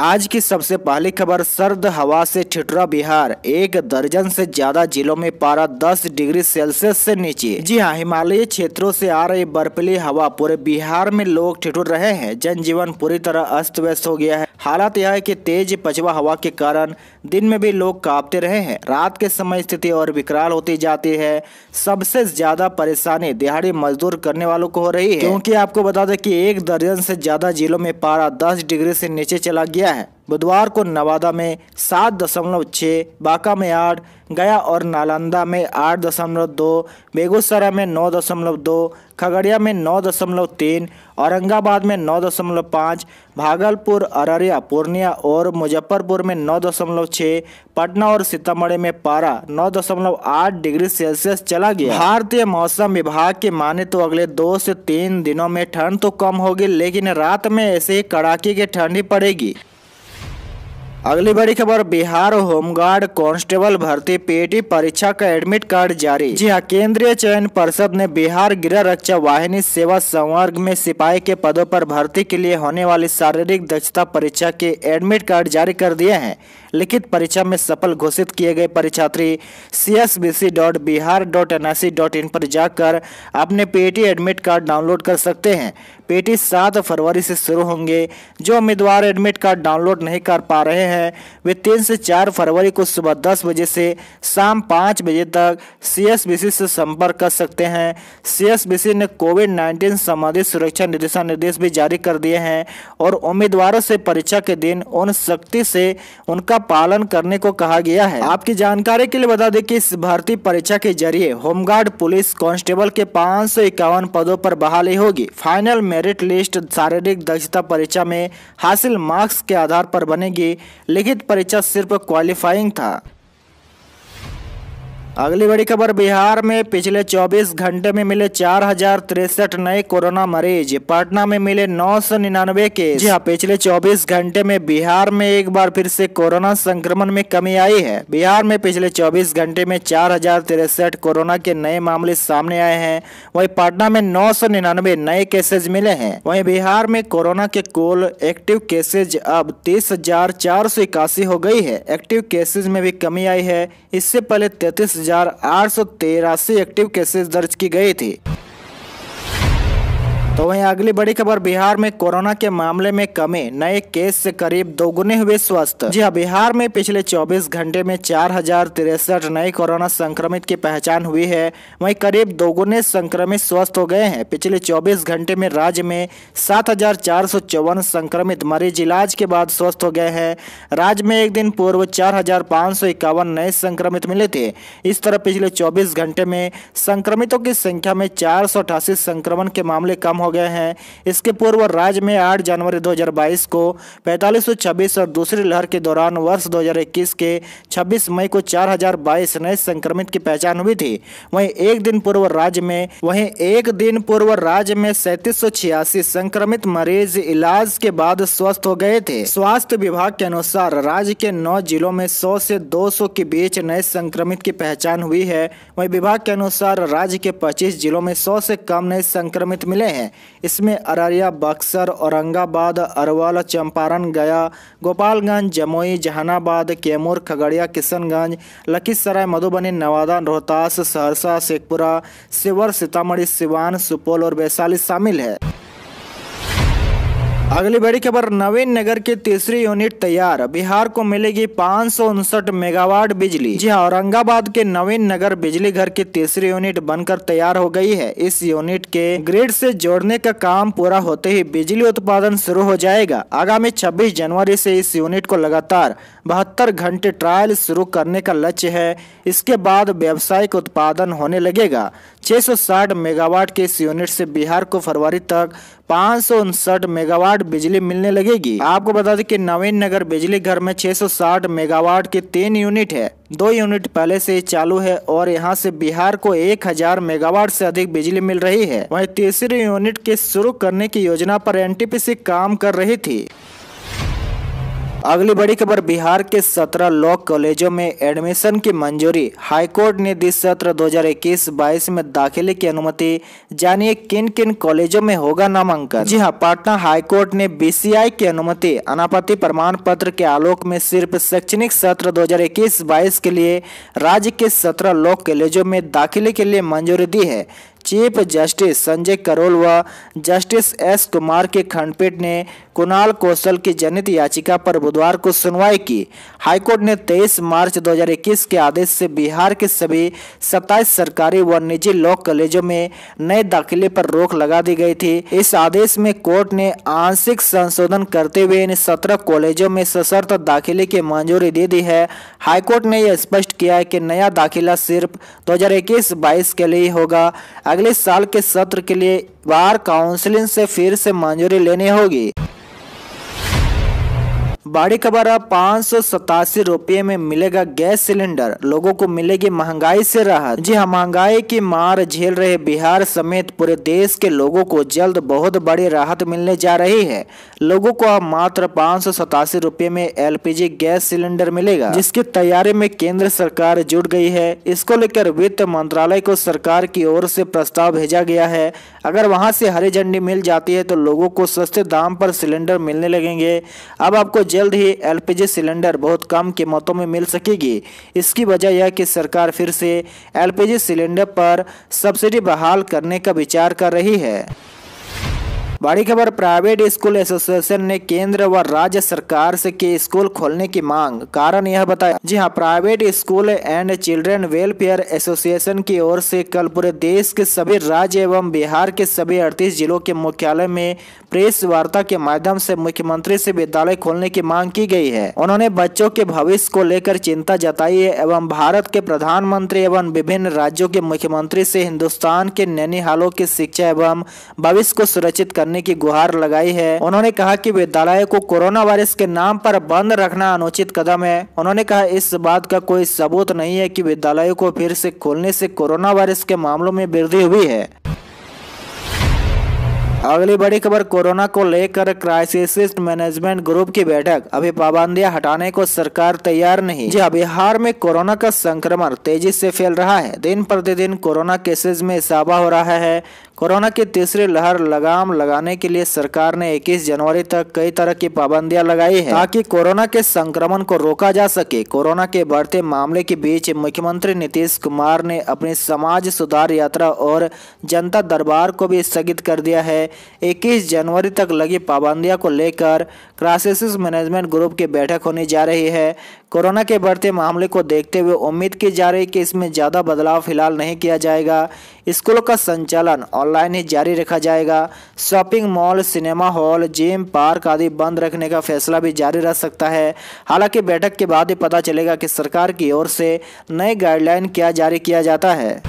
आज की सबसे पहली खबर सर्द हवा से ठिठुरा बिहार एक दर्जन से ज्यादा जिलों में पारा 10 डिग्री सेल्सियस से नीचे जी हाँ हिमालयी क्षेत्रों से आ रही बर्फीली हवा पूरे बिहार में लोग ठिठुर रहे हैं जनजीवन पूरी तरह अस्त व्यस्त हो गया है हालात यह है कि तेज पछवा हवा के कारण दिन में भी लोग कांपते रहे हैं रात के समय स्थिति और विकराल होती जाती है सबसे ज्यादा परेशानी दिहाड़ी मजदूर करने वालों को हो रही है क्योंकि आपको बता दें कि एक दर्जन से ज्यादा जिलों में पारा दस डिग्री से नीचे चला गया गया है बुधवार को नवादा में सात दशमलव छः बांका में आठ गया और नालंदा में आठ दशमलव दो बेगूसराय में नौ दशमलव दो खगड़िया में नौ दशमलव तीन औरंगाबाद में नौ दशमलव पाँच भागलपुर अररिया पूर्णिया और मुजफ्फरपुर में नौ दशमलव छः पटना और सीतामढ़ी में पारा नौ दशमलव आठ डिग्री सेल्सियस चला गया भारतीय मौसम विभाग के माने तो अगले दो से तीन दिनों में ठंड तो कम होगी लेकिन रात में ऐसे ही कड़ाके की ठंडी पड़ेगी अगली बड़ी खबर बिहार होमगार्ड कांस्टेबल भर्ती पीएटी परीक्षा का एडमिट कार्ड जारी जी हाँ केंद्रीय चयन परिषद ने बिहार गृह रक्षा वाहिनी सेवा संवर्ग में सिपाही के पदों पर भर्ती के लिए होने वाली शारीरिक दक्षता परीक्षा के एडमिट कार्ड जारी कर दिए हैं लिखित परीक्षा में सफल घोषित किए गए परीक्षार्थी C S B C dot Bihar dot N I C dot in पर जाकर अपने पीएटी एडमिट कार्ड डाउनलोड कर सकते हैं पीएटी सात फरवरी से शुरू होंगे जो उम्मीदवार एडमिट कार्ड डाउनलोड नहीं कर पा रहे हैं हैं वे तीन से चार फरवरी को सुबह दस बजे से शाम पाँच बजे तक सीएसबीसी से संपर्क कर सकते हैं सीएसबीसी ने कोविड नाइन्टीन संबंधित सुरक्षा निर्देशा निर्देश भी जारी कर दिए हैं और उम्मीदवारों से परीक्षा के दिन उन सख्ती से उनका पालन करने को कहा गया है आपकी जानकारी के लिए बता दें कि इस भर्ती परीक्षा के जरिए होमगार्ड पुलिस कांस्टेबल के पाँच पदों पर बहाली होगी फाइनल मेरिट लिस्ट शारीरिक दक्षता परीक्षा में हासिल मार्क्स के आधार पर बनेगी लिखित परीक्षा सिर्फ क्वालिफाइंग था अगली बड़ी खबर बिहार में पिछले 24 घंटे में मिले चार हजार तिरसठ नए कोरोना मरीज पटना में मिले नौ सौ निन्यानवे केस जी हाँ पिछले 24 घंटे में बिहार में एक बार फिर से कोरोना संक्रमण में कमी आई है बिहार में पिछले 24 घंटे में चार हजार तिरसठ कोरोना के नए मामले सामने आए हैं वहीं पटना में नौ सौ निन्यानवे नए केसेज मिले हैं वही बिहार में कोरोना के कुल एक्टिव केसेज अब तीस हजार चार सौ इक्यासी हो गई है एक्टिव केसेज में भी कमी आई है इससे पहले तैतीस हजार एक्टिव केसेस दर्ज की गई थी तो वहीं अगली बड़ी खबर बिहार में कोरोना के मामले में कमी नए केस से करीब दोगुने हुए स्वस्थ जी हाँ बिहार में पिछले 24 घंटे में चार हजार तिरसठ नए कोरोना संक्रमित की पहचान हुई है वहीं करीब दोगुने संक्रमित स्वस्थ हो गए हैं पिछले 24 घंटे में राज्य में सात हजार चार सौ चौवन संक्रमित मरीज इलाज के बाद स्वस्थ हो गए हैं राज्य में एक दिन पूर्व चार हजार पाँच सौ इक्यावन नए संक्रमित मिले थे इस तरह पिछले चौबीस घंटे में संक्रमितों की संख्या में चार सौ अठासी संक्रमण के मामले कम हो हो गए हैं इसके पूर्व राज्य में 8 जनवरी 2022 को पैंतालीस और दूसरी लहर के दौरान वर्ष 2021 के 26 मई को 4022 नए संक्रमित की पहचान हुई थी वहीं एक दिन पूर्व राज्य में वहीं एक दिन पूर्व राज्य में सैतीस संक्रमित मरीज इलाज के बाद स्वस्थ हो गए थे स्वास्थ्य विभाग के अनुसार राज्य के नौ जिलों में 100 से 200 के बीच नए संक्रमित की पहचान हुई है वही विभाग के अनुसार राज्य के 25 जिलों में 100 से कम नए संक्रमित मिले हैं इसमें अररिया बक्सर औरंगाबाद अरवल चंपारण गया गोपालगंज जमुई जहानाबाद कैमूर खगड़िया किशनगंज लखीसराय मधुबनी नवादा रोहतास सहरसा शेखपुरा शिवर सीतामढ़ी सिवान सुपौल और वैशाली शामिल है अगली बड़ी खबर नवीन नगर की तीसरी यूनिट तैयार बिहार को मिलेगी पाँच मेगावाट बिजली जी हाँ औरंगाबाद के नवीन नगर बिजली घर की तीसरी यूनिट बनकर तैयार हो गई है इस यूनिट के ग्रिड से जोड़ने का काम पूरा होते ही बिजली उत्पादन शुरू हो जाएगा आगामी छब्बीस जनवरी से इस यूनिट को लगातार बहत्तर घंटे ट्रायल शुरू करने का लक्ष्य है इसके बाद व्यावसायिक उत्पादन होने लगेगा 660 मेगावाट के इस यूनिट से बिहार को फरवरी तक पाँच मेगावाट बिजली मिलने लगेगी आपको बता दें कि नवीन नगर बिजली घर में 660 मेगावाट के तीन यूनिट है दो यूनिट पहले से ही चालू है और यहां से बिहार को 1000 मेगावाट से अधिक बिजली मिल रही है वही तीसरे यूनिट के शुरू करने की योजना पर एनटीपीसी काम कर रही थी अगली बड़ी खबर बिहार के 17 लॉ कॉलेजों में एडमिशन की मंजूरी हाईकोर्ट ने दिस सत्र 2021-22 में दाखिले की अनुमति जानिए किन किन कॉलेजों में होगा नामांकन जी हां पटना हाईकोर्ट ने बीसीआई की अनुमति अनापत्ति प्रमाण पत्र के आलोक में सिर्फ शैक्षणिक सत्र 2021-22 के लिए राज्य के सत्रह लॉ कॉलेजों में दाखिले के लिए मंजूरी दी है चीफ जस्टिस संजय करोल व जस्टिस एस कुमार के खंडपीठ ने कुणाल कौशल की जनहित याचिका पर बुधवार को सुनवाई की हाईकोर्ट ने 23 मार्च 2021 के आदेश से बिहार के सभी 27 सरकारी व निजी लॉ कॉलेजों में नए दाखिले पर रोक लगा दी गई थी इस आदेश में कोर्ट ने आंशिक संशोधन करते हुए इन सत्रह कॉलेजों में सशर्त दाखिले की मंजूरी दे दी है हाईकोर्ट ने यह स्पष्ट किया है कि नया दाखिला सिर्फ दो हजार के लिए होगा अगले साल के सत्र के लिए बार काउंसिलिंग से फिर से मंजूरी लेनी होगी बड़ी खबर है पाँच सौ सतासी रुपये में मिलेगा गैस सिलेंडर लोगों को मिलेगी महंगाई से राहत जी हाँ महंगाई की मार झेल रहे बिहार समेत पूरे देश के लोगों को जल्द बहुत बड़ी राहत मिलने जा रही है लोगों को अब मात्र पाँच सौ सतासी रुपये में एलपीजी गैस सिलेंडर मिलेगा जिसकी तैयारी में केंद्र सरकार जुट गई है इसको लेकर वित्त मंत्रालय को सरकार की ओर से प्रस्ताव भेजा गया है अगर वहाँ से हरी झंडी मिल जाती है तो लोगों को सस्ते दाम पर सिलेंडर मिलने लगेंगे अब आपको जल्द ही एलपीजी सिलेंडर बहुत कम कीमतों में मिल सकेगी इसकी वजह यह कि सरकार फिर से एलपीजी सिलेंडर पर सब्सिडी बहाल करने का विचार कर रही है बड़ी खबर प्राइवेट स्कूल एसोसिएशन ने केंद्र व राज्य सरकार से के स्कूल खोलने की मांग कारण यह बताया जी हाँ private school and children welfare association की ओर से कल पूरे देश के सभी राज्य एवं बिहार के सभी अड़तीस जिलों के मुख्यालय में प्रेस वार्ता के माध्यम से मुख्यमंत्री से विद्यालय खोलने की मांग की गई है उन्होंने बच्चों के भविष्य को लेकर चिंता जताई है एवं भारत के प्रधानमंत्री एवं विभिन्न राज्यों के मुख्यमंत्री से हिंदुस्तान के नैनी हालों की शिक्षा एवं भविष्य को सुरक्षित करने करने की गुहार लगाई है उन्होंने कहा कि विद्यालय को कोरोना वायरस के नाम पर बंद रखना अनुचित कदम है उन्होंने कहा इस बात का कोई सबूत नहीं है कि विद्यालयों को फिर से खोलने से कोरोना वायरस के मामलों में वृद्धि हुई है अगली बड़ी खबर कोरोना को लेकर क्राइसिस मैनेजमेंट ग्रुप की बैठक अभी पाबंदियां हटाने को सरकार तैयार नहीं जी हाँ, बिहार में कोरोना का संक्रमण तेजी से फैल रहा है दिन प्रतिदिन कोरोना केसेस में इजाफा हो रहा है कोरोना की तीसरी लहर लगाम लगाने के लिए सरकार ने 21 जनवरी तक कई तरह की पाबंदियां लगाई है ताकि कोरोना के संक्रमण को रोका जा सके कोरोना के बढ़ते मामले के बीच मुख्यमंत्री नीतीश कुमार ने अपनी समाज सुधार यात्रा और जनता दरबार को भी स्थगित कर दिया है 21 जनवरी तक लगी पाबंदियां को लेकर क्राइसिस मैनेजमेंट ग्रुप की बैठक होने जा रही है कोरोना के बढ़ते मामले को देखते हुए उम्मीद की जा रही है कि इसमें ज़्यादा बदलाव फिलहाल नहीं किया जाएगा स्कूलों का संचालन ऑनलाइन ही जारी रखा जाएगा shopping mall cinema hall gym park आदि बंद रखने का फैसला भी जारी रह सकता है हालांकि बैठक के बाद ही पता चलेगा कि सरकार की ओर से नए गाइडलाइन क्या जारी किया जाता है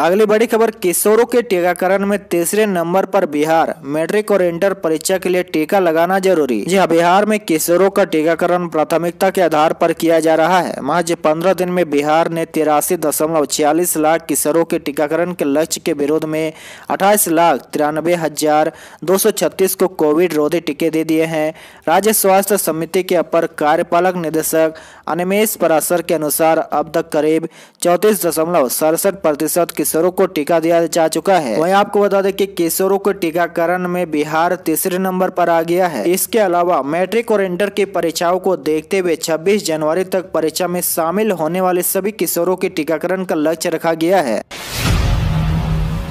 अगली बड़ी खबर किशोरों के टीकाकरण में तीसरे नंबर पर बिहार मैट्रिक और इंटर परीक्षा के लिए टीका लगाना जरूरी जी हाँ बिहार में किशोरों का टीकाकरण प्राथमिकता के आधार पर किया जा रहा है महज पंद्रह दिन में बिहार ने तिरासी दशमलव छियालीस लाख किशोरों के टीकाकरण के लक्ष्य के विरोध में अट्ठाईस लाख तिरानबे हजार दो सौ छत्तीस को कोविड रोधी टीके दे दिए हैं राज्य स्वास्थ्य समिति के अपर कार्यपालक निदेशक अनिमेश परासर के अनुसार अब तक करीब चौतीस दशमलव सड़सठ प्रतिशत किशोरों को टीका दिया जा चुका है वही आपको बता दें कि किशोरों के टीकाकरण में बिहार तीसरे नंबर पर आ गया है इसके अलावा मैट्रिक और इंटर की परीक्षाओं को देखते हुए छब्बीस जनवरी तक परीक्षा में शामिल होने वाले सभी किशोरों के टीकाकरण का लक्ष्य रखा गया है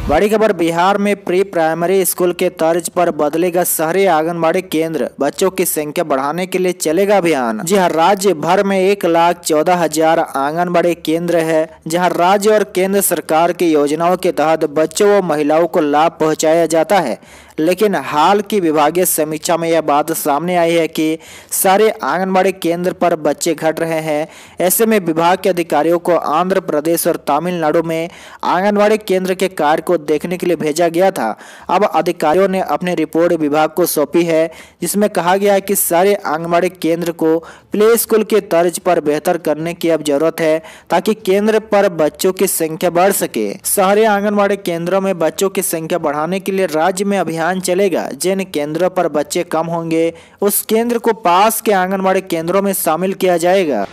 बड़ी खबर बिहार में प्री प्राइमरी स्कूल के तर्ज पर बदलेगा शहरी आंगनबाड़ी केंद्र बच्चों की संख्या बढ़ाने के लिए चलेगा अभियान जी हाँ राज्य भर में एक लाख चौदह हजार आंगनबाड़ी केंद्र है जहां राज्य और केंद्र सरकार की योजनाओं के तहत बच्चों व महिलाओं को लाभ पहुंचाया जाता है लेकिन हाल की विभागीय समीक्षा में यह बात सामने आई है कि सारे आंगनबाड़ी केंद्र पर बच्चे घट रहे हैं ऐसे में विभाग के अधिकारियों को आंध्र प्रदेश और तमिलनाडु में आंगनबाड़ी केंद्र के कार्य को देखने के लिए भेजा गया था अब अधिकारियों ने अपनी रिपोर्ट विभाग को सौंपी है जिसमें कहा गया है कि सारे आंगनबाड़ी केंद्र को प्ले स्कूल के तर्ज पर बेहतर करने की अब जरूरत है ताकि केंद्र पर बच्चों की संख्या बढ़ सके शहरी आंगनबाड़ी केंद्रों में बच्चों की संख्या बढ़ाने के लिए राज्य में अभियान अभियान चलेगा जिन केंद्रों पर बच्चे कम होंगे उस केंद्र को पास के आंगनबाड़ी केंद्रों में शामिल किया जाएगा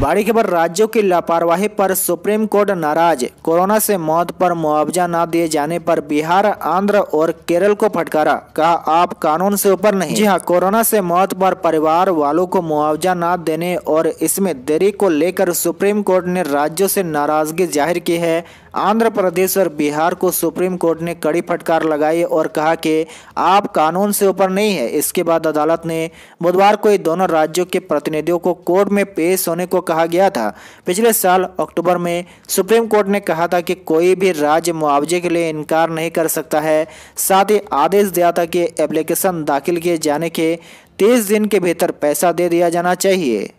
बड़ी खबर राज्यों की लापरवाही पर सुप्रीम कोर्ट नाराज कोरोना से मौत पर मुआवजा न दिए जाने पर बिहार आंध्र और केरल को फटकारा कहा आप कानून से ऊपर नहीं जी हाँ कोरोना से मौत पर परिवार वालों को मुआवजा न देने और इसमें देरी को लेकर सुप्रीम कोर्ट ने राज्यों से नाराजगी जाहिर की है आंध्र प्रदेश और बिहार को सुप्रीम कोर्ट ने कड़ी फटकार लगाई और कहा कि आप कानून से ऊपर नहीं है इसके बाद अदालत ने बुधवार को दोनों राज्यों के प्रतिनिधियों को कोर्ट में पेश होने को कहा गया था पिछले साल अक्टूबर में सुप्रीम कोर्ट ने कहा था कि कोई भी राज्य मुआवजे के लिए इनकार नहीं कर सकता है साथ ही आदेश दिया था कि एप्लीकेशन दाखिल किए जाने के तीस दिन के भीतर पैसा दे दिया जाना चाहिए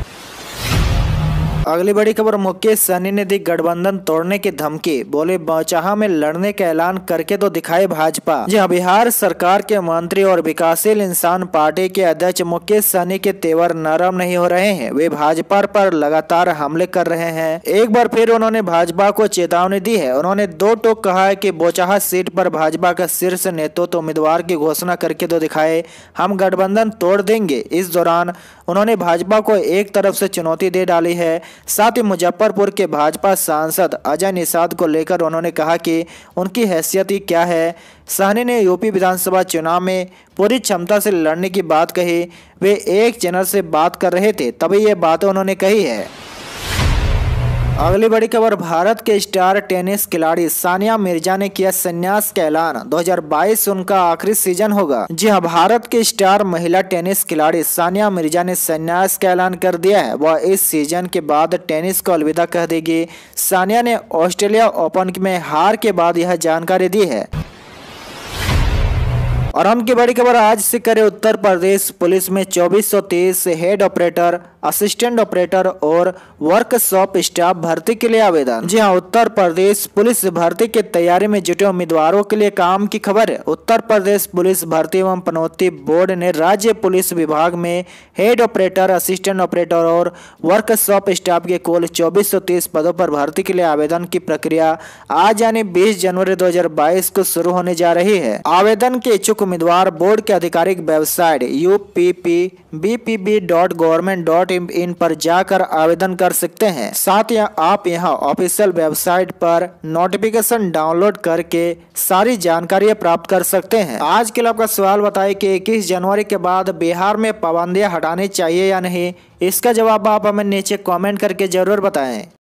अगली बड़ी खबर मुकेश सहनी ने दी गठबंधन तोड़ने की धमकी बोले बौचाहा में लड़ने का ऐलान करके तो दिखाए भाजपा जहाँ बिहार सरकार के मंत्री और विकासशील इंसान पार्टी के अध्यक्ष मुकेश सहनी के तेवर नरम नहीं हो रहे हैं वे भाजपा पर लगातार हमले कर रहे हैं एक बार फिर उन्होंने भाजपा को चेतावनी दी है उन्होंने दो टोक कहा है की बोचाहा सीट पर भाजपा का शीर्ष नेतृत्व तो उम्मीदवार की घोषणा करके तो दिखाए हम गठबंधन तोड़ देंगे इस दौरान उन्होंने भाजपा को एक तरफ से चुनौती दे डाली है साथ ही मुजफ्फरपुर के भाजपा सांसद अजय निषाद को लेकर उन्होंने कहा कि उनकी हैसियत ही क्या है सहनी ने यूपी विधानसभा चुनाव में पूरी क्षमता से लड़ने की बात कही वे एक चैनल से बात कर रहे थे तभी ये बात उन्होंने कही है अगली बड़ी खबर भारत के स्टार टेनिस खिलाड़ी सानिया मिर्जा ने किया संन्यास का ऐलान 2022 उनका आखिरी सीजन होगा जी हां भारत के स्टार महिला टेनिस खिलाड़ी सानिया मिर्जा ने संन्यास का ऐलान कर दिया है वह इस सीजन के बाद टेनिस को अलविदा कह देगी सानिया ने ऑस्ट्रेलिया ओपन में हार के बाद यह जानकारी दी है और हम की बड़ी खबर आज से करे उत्तर प्रदेश पुलिस में 2430 हेड ऑपरेटर असिस्टेंट ऑपरेटर और वर्कशॉप स्टाफ भर्ती के लिए आवेदन जी हाँ उत्तर प्रदेश पुलिस भर्ती के तैयारी में जुटे उम्मीदवारों के लिए काम की खबर है उत्तर प्रदेश पुलिस भर्ती एवं पनौती बोर्ड ने राज्य पुलिस विभाग में हेड ऑपरेटर असिस्टेंट ऑपरेटर और वर्कशॉप स्टाफ के कुल चौबीस पदों पर भर्ती के लिए आवेदन की प्रक्रिया आज यानी बीस जनवरी दो को शुरू होने जा रही है आवेदन के इच्छुक उम्मीदवार बोर्ड के आधिकारिक website U P P B P B dot government dot in पर जाकर आवेदन कर सकते हैं साथ ही आप यहां ऑफिशियल वेबसाइट पर नोटिफिकेशन डाउनलोड करके सारी जानकारियां प्राप्त कर सकते हैं आज के लिए आपका सवाल बताए कि इक्कीस जनवरी के बाद बिहार में पाबंदियाँ हटानी चाहिए या नहीं इसका जवाब आप हमें नीचे कॉमेंट करके जरूर बताएं